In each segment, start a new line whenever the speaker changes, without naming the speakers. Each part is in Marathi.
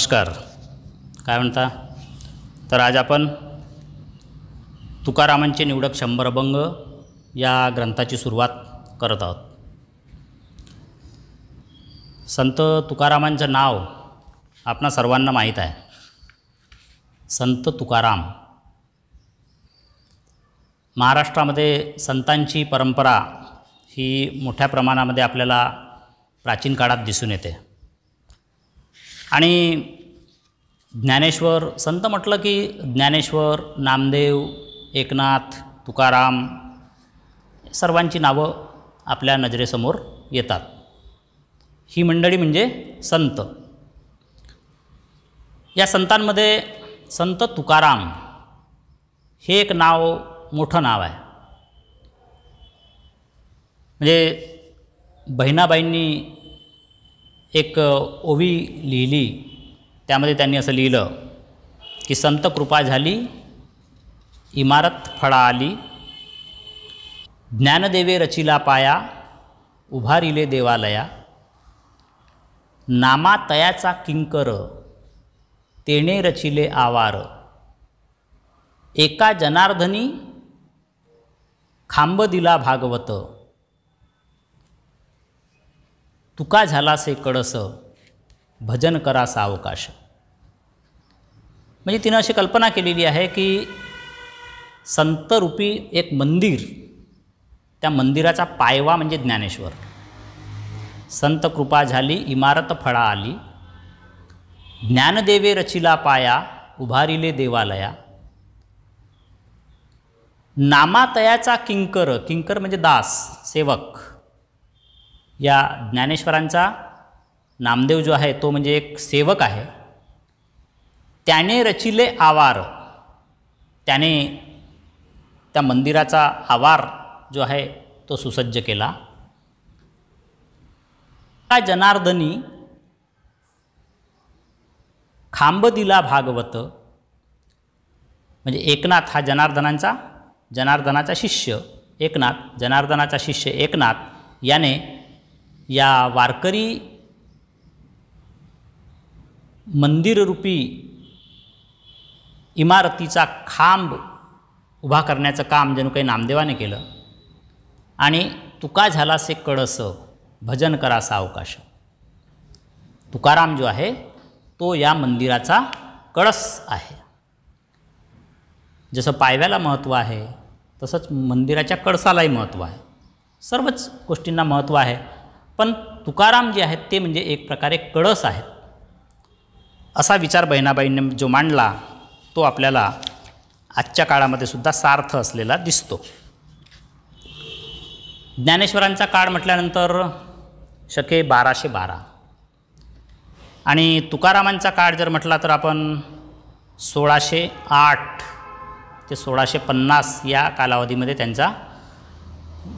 नमस्कार काय म्हणता तर आज आपण तुकारामांचे निवडक शंभर अभंग या ग्रंथाची सुरुवात करत आहोत संत तुकारामांचं नाव आपणा सर्वांना माहीत आहे संत तुकाराम महाराष्ट्रामध्ये संतांची परंपरा ही मोठ्या प्रमाणामध्ये आपल्याला प्राचीन काळात दिसून येते आणि ज्ञानेश्वर संत म्हटलं की ज्ञानेश्वर नामदेव एकनाथ तुकाराम सर्वांची नावं आपल्या नजरेसमोर येतात ही मंडळी म्हणजे संत या संतांमध्ये संत तुकाराम हे एक नाव मोठं नाव आहे म्हणजे बहिणाबाईंनी एक ओवी लिहिली त्यामध्ये त्यांनी असं लिहिलं की संत कृपा झाली इमारत फळा आली ज्ञानदेवे रचिला पाया उभारिले देवालया नामा तयाचा किंकर तेने रचिले आवार एका जनार्दनी खांब दिला भागवत तुका झालासे कडस भजन करासा अवकाश म्हणजे तिनं अशी कल्पना केलेली आहे की संतरूपी एक मंदिर त्या मंदिराचा पायवा म्हणजे ज्ञानेश्वर संत कृपा झाली इमारत फळा आली ज्ञानदेवे रचिला पाया उभारिले देवालया नामातयाचा किंकर किंकर म्हणजे दास सेवक या ज्ञानेश्वरांचा नामदेव जो आहे तो म्हणजे एक सेवक आहे त्याने रचिले आवार त्याने त्या मंदिराचा आवार जो आहे तो सुसज्ज केला त्या जनार्दनी खांब दिला भागवत म्हणजे एकनाथ हा जनार्दनांचा जनार्दनाचा शिष्य एकनाथ जनार्दनाचा शिष्य एकनाथ याने या वारकरी मंदिररूपी इमारतीचा खांब उभा करण्याचं काम जणू काही नामदेवाने केलं आणि तुका झालासे कळस भजन करासा अवकाश तुकाराम जो आहे तो या मंदिराचा कळस आहे जसं पायव्याला महत्त्व आहे तसंच मंदिराच्या कळसालाही महत्त्व आहे सर्वच गोष्टींना महत्त्व आहे पण तुकाराम जे आहेत ते म्हणजे एक प्रकारे कळस आहेत असा विचार बहिणाबाईंनी जो मांडला तो आपल्याला आजच्या काळामध्ये सुद्धा सार्थ असलेला दिसतो ज्ञानेश्वरांचा काळ म्हटल्यानंतर शके बाराशे बारा आणि तुकारामांचा काळ जर म्हटला तर आपण सोळाशे आठ ते सोळाशे पन्नास या कालावधीमध्ये त्यांचा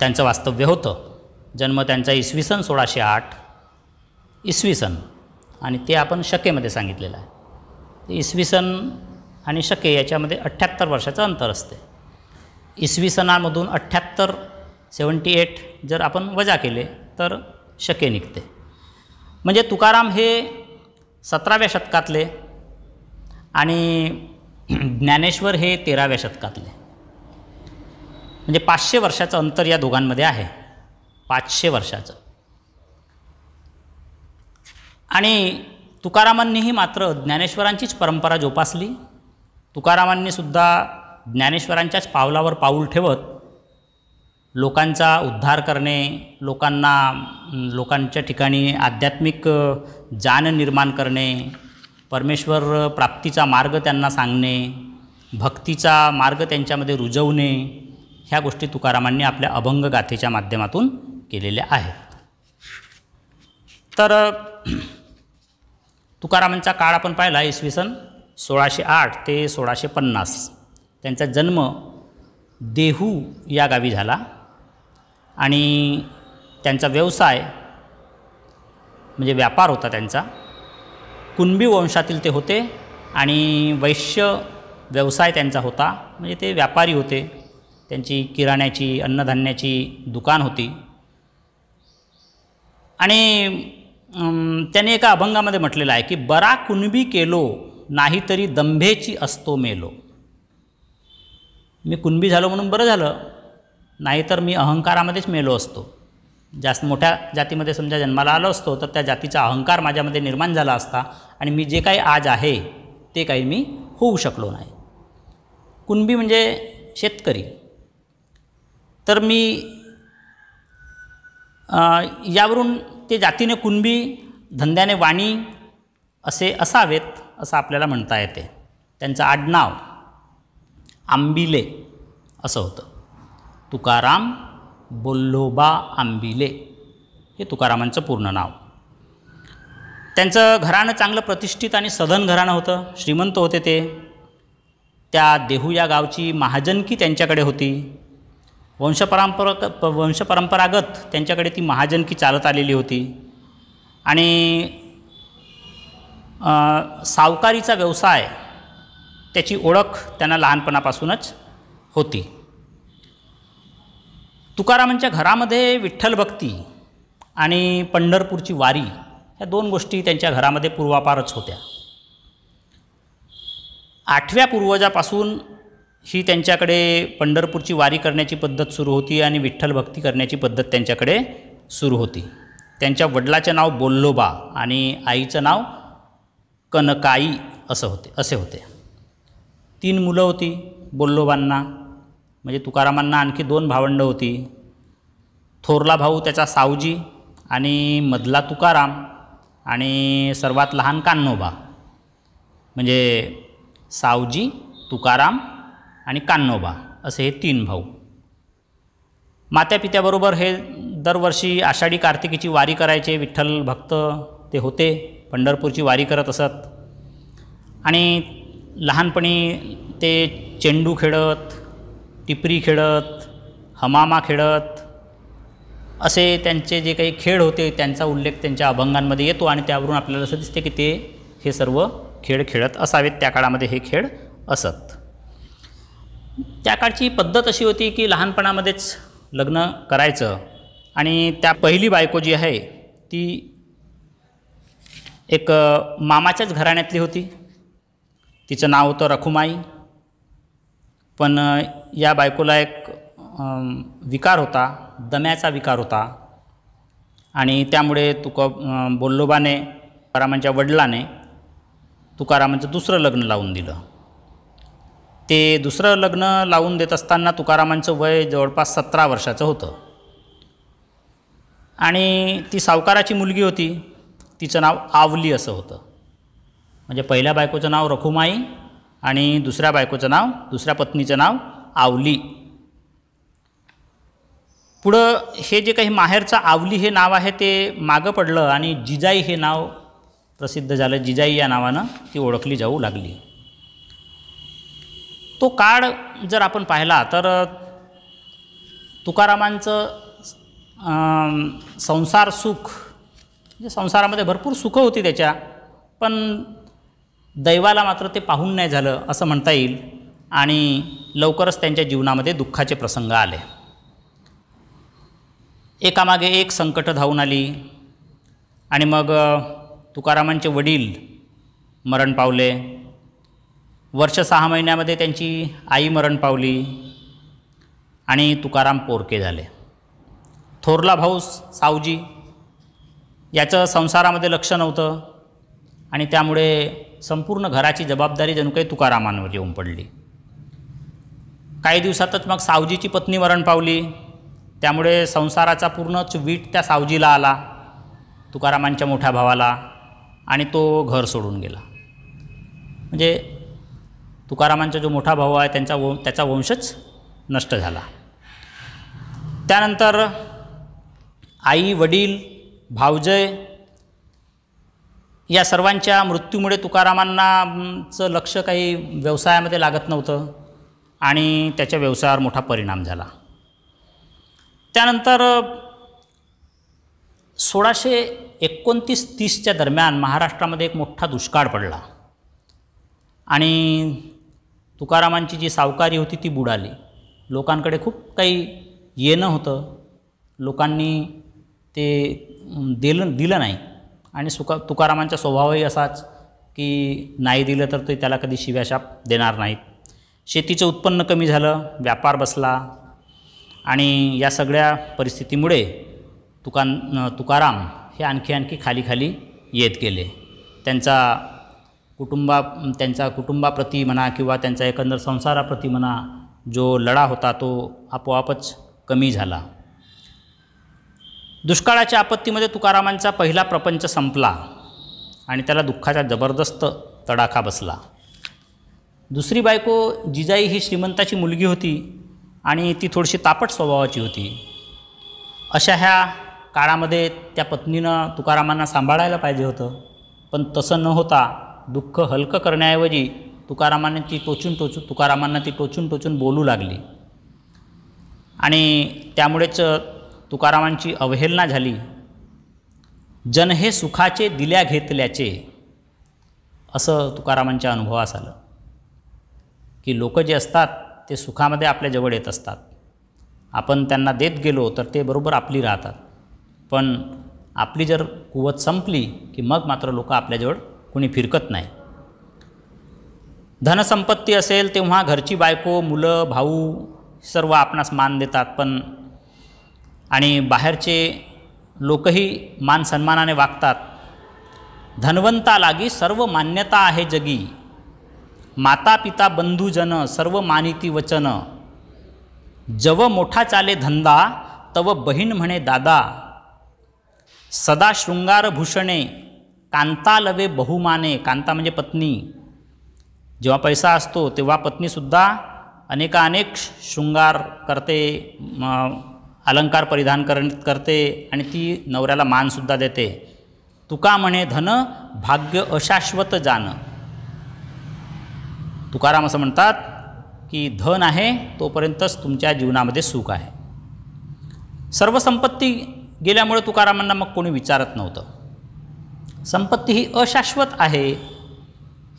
त्यांचं वास्तव्य होतं जन्म त्यांचा इसवी सन सोळाशे आठ इसवी सन आणि ते आपण शकेमध्ये सांगितलेलं आहे इसवी सन आणि शके याच्यामध्ये अठ्ठ्याहत्तर वर्षाचं अंतर असते इसवी सनामधून अठ्ठ्याहत्तर सेवन्टी एट जर आपण वजा केले तर शके निघते म्हणजे तुकाराम हे सतराव्या शतकातले आणि ज्ञानेश्वर हे तेराव्या शतकातले म्हणजे पाचशे वर्षाचं अंतर या दोघांमध्ये आहे पाचशे वर्षाचं आणि तुकारामांनीही मात्र ज्ञानेश्वरांचीच परंपरा जोपासली तुकारामांनीसुद्धा ज्ञानेश्वरांच्याच पावलावर पाऊल ठेवत लोकांचा उद्धार करणे लोकांना लोकांच्या ठिकाणी आध्यात्मिक जाण निर्माण करणे परमेश्वर प्राप्तीचा मार्ग त्यांना सांगणे भक्तीचा मार्ग त्यांच्यामध्ये रुजवणे ह्या गोष्टी तुकारामांनी आपल्या अभंग गाथेच्या माध्यमातून केलेल्या आहेत तर तुकारामांचा काळ आपण पाहिला इसवी सन सोळाशे आठ ते सोळाशे पन्नास त्यांचा जन्म देहू या गावी झाला आणि त्यांचा व्यवसाय म्हणजे व्यापार होता त्यांचा कुणबी वंशातील ते होते आणि वैश्य व्यवसाय त्यांचा होता म्हणजे ते व्यापारी होते त्यांची किराण्याची अन्नधान्याची दुकान होती आणि त्याने एका अभंगामध्ये म्हटलेलं आहे की बरा कुणबी केलो नाही तरी दंभेची असतो मेलो मी कुणबी झालो म्हणून बरं झालं नाहीतर मी अहंकारामध्येच मेलो असतो जास्त मोठ्या जातीमध्ये समजा जन्माला आलो असतो तर त्या जातीचा अहंकार माझ्यामध्ये निर्माण झाला असता आणि मी जे काही आज आहे ते काही मी होऊ शकलो नाही कुणबी म्हणजे शेतकरी तर मी यावरून ते जातीने कुणबी धंद्याने वाणी असे असावेत असं आपल्याला म्हणता येते त्यांचं आडनाव आंबिले असं होतं तुकाराम बोल्लोबा आंबिले हे तुकारामांचं पूर्ण नाव त्यांचं घराणं चांगलं प्रतिष्ठित आणि सधन घराणं होतं श्रीमंत होते ते त्या देहू या गावची महाजनकी त्यांच्याकडे होती वंशपरंपरा वंशपरंपरागत त्यांच्याकडे ती महाजनकी चालत आलेली होती आणि सावकारीचा व्यवसाय त्याची ओळख त्यांना लहानपणापासूनच होती तुकारामांच्या घरामध्ये विठ्ठल भक्ती आणि पंढरपूरची वारी ह्या दोन गोष्टी त्यांच्या घरामध्ये पूर्वापारच होत्या आठव्या पूर्वजापासून ही त्यांच्याकडे पंढरपूरची वारी करण्याची पद्धत सुरू होती आणि विठ्ठल भक्ती करण्याची पद्धत त्यांच्याकडे सुरू होती त्यांच्या वडिलाचं नाव बोल्लोबा आणि आईचं नाव कनकाई असं होते असे होते तीन मुलं होती बोल्लोबांना म्हणजे तुकारामांना आणखी दोन भावंडं होती थोरला भाऊ त्याचा सावजी आणि मधला तुकाराम आणि सर्वात लहान कान्नोबा म्हणजे सावजी तुकाराम आणि कान्नोबा असे हे तीन भाऊ मात्या हे दरवर्षी आषाढी कार्तिकीची वारी करायचे विठ्ठल भक्त ते होते पंढरपूरची वारी करत असत आणि लहानपणी ते चेंडू खेळत टिपरी खेळत हमामा खेळत असे त्यांचे जे काही खेळ होते त्यांचा उल्लेख त्यांच्या अभंगांमध्ये येतो आणि त्यावरून आपल्याला असं दिसते की ते हे सर्व खेळ खेळत असावेत त्या काळामध्ये हे खेळ असत त्या पद्धत अशी होती की लहानपणामध्येच लग्न करायचं आणि त्या पहिली बायको जी आहे ती एक मामाच्याच घराण्यातली होती तिचं नाव होतं रखुमाई पण या बायकोला एक विकार होता दम्याचा विकार होता आणि त्यामुळे तुक बोल्लोबाने तुकारामांच्या वडिलाने तुकारामांचं दुसरं लग्न लावून दिलं ते दुसरं लग्न लावून देत असताना तुकारामांचं वय जवळपास सतरा वर्षाचं होतं आणि ती सावकाराची मुलगी होती तिचं नाव आवली असं होतं म्हणजे पहिल्या बायकोचं नाव रखुमाई आणि दुसऱ्या बायकोचं नाव दुसऱ्या पत्नीचं नाव आवली पुढं हे जे काही माहेरचं आवली हे नाव आहे ते मागं पडलं आणि जिजाई हे नाव प्रसिद्ध झालं जिजाई या नावानं ती ओळखली जाऊ लागली तो काळ जर आपण पाहिला तर तुकारामांचं संसार सुख म्हणजे संसारामध्ये भरपूर सुख होती त्याच्या पण दैवाला मात्र ते पाहून नाही झालं असं म्हणता येईल आणि लवकरच त्यांच्या जीवनामध्ये दुःखाचे प्रसंग आले एकामागे एक संकट धावून आली आणि मग तुकारामांचे वडील मरण पावले वर्ष सहा महिन्यामध्ये त्यांची आई मरण पावली आणि तुकाराम पोरके झाले थोरला भाऊ सावजी याचं संसारामध्ये लक्ष नव्हतं आणि त्यामुळे संपूर्ण घराची जबाबदारी जणू काही तुकारामांवर येऊन पडली काही दिवसातच मग सावजीची पत्नी मरण पावली त्यामुळे संसाराचा पूर्णच वीट त्या सावजीला आला तुकारामांच्या मोठ्या भावाला आणि तो घर सोडून गेला म्हणजे तुकारामांचा जो मोठा भाऊ आहे त्यांचा वो त्याचा वंशच नष्ट झाला त्यानंतर आई वडील भावजय या सर्वांच्या मृत्यूमुळे तुकारामांनाचं लक्ष काही व्यवसायामध्ये लागत नव्हतं आणि त्याच्या व्यवसायावर मोठा परिणाम झाला त्यानंतर सोळाशे एकोणतीस तीसच्या दरम्यान महाराष्ट्रामध्ये एक मोठा दुष्काळ पडला आणि तुकारामांची जी सावकारी होती ती बुडाली लोकांकडे खूप काही येणं होतं लोकांनी ते दिलं दिलं नाही आणि सुका तुकारामांचा स्वभावही असाच की नाही दिलं तर ते त्याला कधी शिव्याशाप देणार नाहीत शेतीचं उत्पन्न कमी झालं व्यापार बसला आणि या सगळ्या परिस्थितीमुळे तुकान तुकाराम हे आणखी आणखी खाली खाली येत गेले त्यांचा कुटुंबा त्यांचा कुटुंबाप्रती म्हणा किंवा त्यांचा एकंदर संसाराप्रती म्हणा जो लढा होता तो आपोआपच कमी झाला दुष्काळाच्या आपत्तीमध्ये तुकारामांचा पहिला प्रपंच संपला आणि त्याला दुःखाचा जबरदस्त तडाखा बसला दुसरी बायको जिजाई ही श्रीमंताची मुलगी होती आणि ती थोडीशी तापट स्वभावाची होती अशा ह्या काळामध्ये त्या पत्नीनं तुकारामांना सांभाळायला पाहिजे होतं पण तसं न होता दुःख हलकं करण्याऐवजी तुकारामांची ती टोचून टोचून तुकारामांना ती टोचून टोचून बोलू लागली आणि त्यामुळेच तुकारामांची अवहेलना झाली जन हे सुखाचे दिल्या घेतल्याचे असं तुकारामांच्या अनुभवास आलं की लोक जे असतात ते सुखामध्ये आपल्या जवळ येत असतात आपण त्यांना देत गेलो तर ते बरोबर आपली राहतात पण आपली जर कुवत संपली की मग मात्र लोक आपल्याजवळ कोणी फिरकत नाही धनसंपत्ती असेल तेव्हा घरची बायको मुलं भाऊ सर्व आपणास मान देतात पण आणि बाहेरचे लोकही मान सन्मानाने वागतात धनवंता लागी सर्व मान्यता आहे जगी माता पिता बंधुजन सर्व मानिती वचन जव मोठा चाले धंदा तव बहीण म्हणे दादा सदा शृंगारभूषणे कांता लवे बहुमाने कांता म्हणजे पत्नी जेव्हा पैसा असतो तेव्हा पत्नीसुद्धा अनेकानेक शृंगार करते अलंकार परिधान कर करते आणि ती नवऱ्याला मानसुद्धा देते तुका म्हणे धन भाग्य अशाश्वत जाणं तुकाराम असं म्हणतात की धन आहे तोपर्यंतच तुमच्या जीवनामध्ये सुख आहे सर्व संपत्ती गेल्यामुळे तुकारामांना मग कोणी विचारत नव्हतं संपत्ती ही अशाश्वत आहे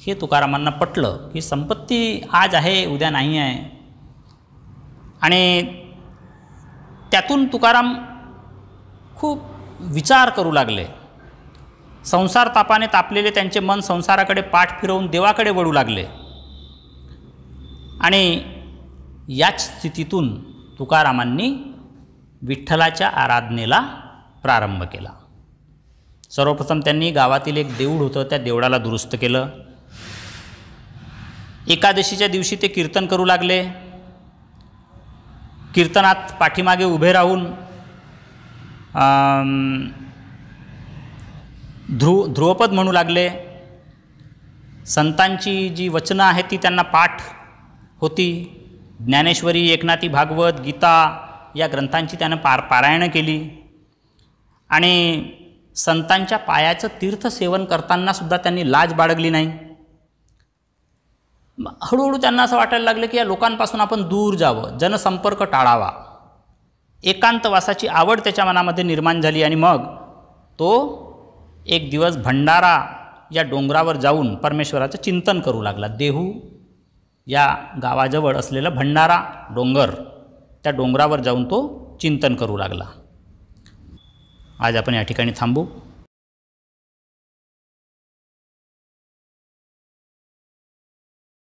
हे तुकारामांना पटलं की संपत्ती आज आहे उद्या नाही आहे आणि त्यातून तुकाराम खूप विचार करू लागले संसार तापाने तापलेले त्यांचे मन संसाराकडे पाठ फिरवून देवाकडे वळू लागले आणि याच स्थितीतून तुकारामांनी विठ्ठलाच्या आराधनेला प्रारंभ केला सर्वप्रथम त्यांनी गावातील एक देऊळ होतं त्या देवळाला दुरुस्त केलं एकादशीच्या दिवशी ते कीर्तन करू लागले कीर्तनात पाठीमागे उभे राहून ध्रुव ध्रुवपद म्हणू लागले संतांची जी वचनं आहेत ती त्यांना पाठ होती ज्ञानेश्वरी एकनाथी भागवत गीता या ग्रंथांची त्यानं पार पारायणं केली आणि संतांच्या पायाचं तीर्थसेवन करतानासुद्धा त्यांनी लाज बाळगली नाही हळूहळू त्यांना असं वाटायला लागलं की या लोकांपासून आपण दूर जावं जनसंपर्क टाळावा एकांतवासाची आवड त्याच्या मनामध्ये निर्माण झाली आणि मग तो एक दिवस भंडारा या डोंगरावर जाऊन परमेश्वराचं चिंतन करू लागला देहू या गावाजवळ असलेलं भंडारा डोंगर त्या डोंगरावर जाऊन तो चिंतन करू लागला आज आपण या ठिकाणी थांबू